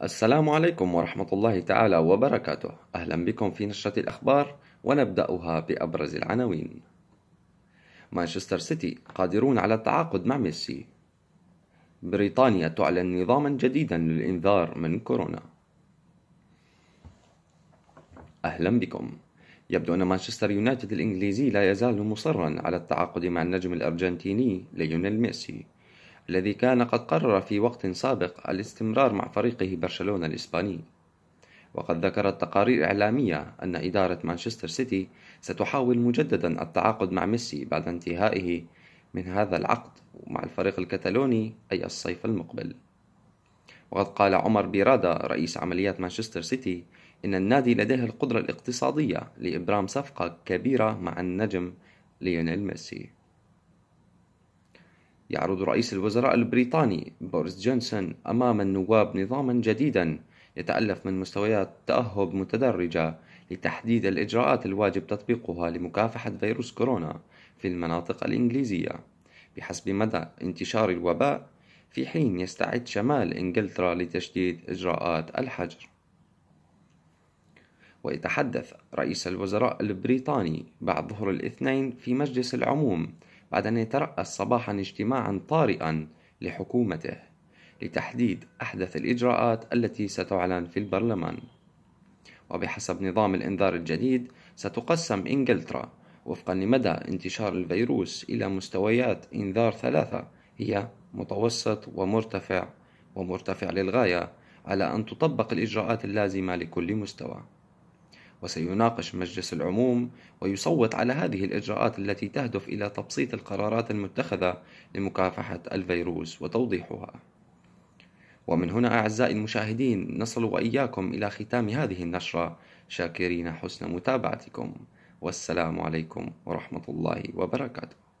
السلام عليكم ورحمة الله تعالى وبركاته أهلا بكم في نشرة الأخبار ونبدأها بأبرز العناوين مانشستر سيتي قادرون على التعاقد مع ميسي بريطانيا تعلن نظاما جديدا للإنذار من كورونا أهلا بكم يبدو أن مانشستر يونايتد الإنجليزي لا يزال مصرا على التعاقد مع النجم الأرجنتيني ليونيل ميسي الذي كان قد قرر في وقت سابق الاستمرار مع فريقه برشلونة الإسباني وقد ذكرت تقارير إعلامية أن إدارة مانشستر سيتي ستحاول مجددا التعاقد مع ميسي بعد انتهائه من هذا العقد مع الفريق الكتالوني أي الصيف المقبل وقد قال عمر بيرادا رئيس عمليات مانشستر سيتي إن النادي لديه القدرة الاقتصادية لإبرام صفقة كبيرة مع النجم ليونيل ميسي يعرض رئيس الوزراء البريطاني بوريس جونسون أمام النواب نظاما جديدا يتألف من مستويات تأهب متدرجة لتحديد الإجراءات الواجب تطبيقها لمكافحة فيروس كورونا في المناطق الإنجليزية بحسب مدى انتشار الوباء في حين يستعد شمال إنجلترا لتشديد إجراءات الحجر ويتحدث رئيس الوزراء البريطاني بعد ظهر الاثنين في مجلس العموم بعد أن يترأس صباحا اجتماعا طارئا لحكومته لتحديد أحدث الإجراءات التي ستعلن في البرلمان وبحسب نظام الإنذار الجديد ستقسم إنجلترا وفقا لمدى انتشار الفيروس إلى مستويات إنذار ثلاثة هي متوسط ومرتفع ومرتفع للغاية على أن تطبق الإجراءات اللازمة لكل مستوى وسيناقش مجلس العموم ويصوت على هذه الإجراءات التي تهدف إلى تبسيط القرارات المتخذة لمكافحة الفيروس وتوضيحها. ومن هنا أعزائي المشاهدين نصل وإياكم إلى ختام هذه النشرة شاكرين حسن متابعتكم والسلام عليكم ورحمة الله وبركاته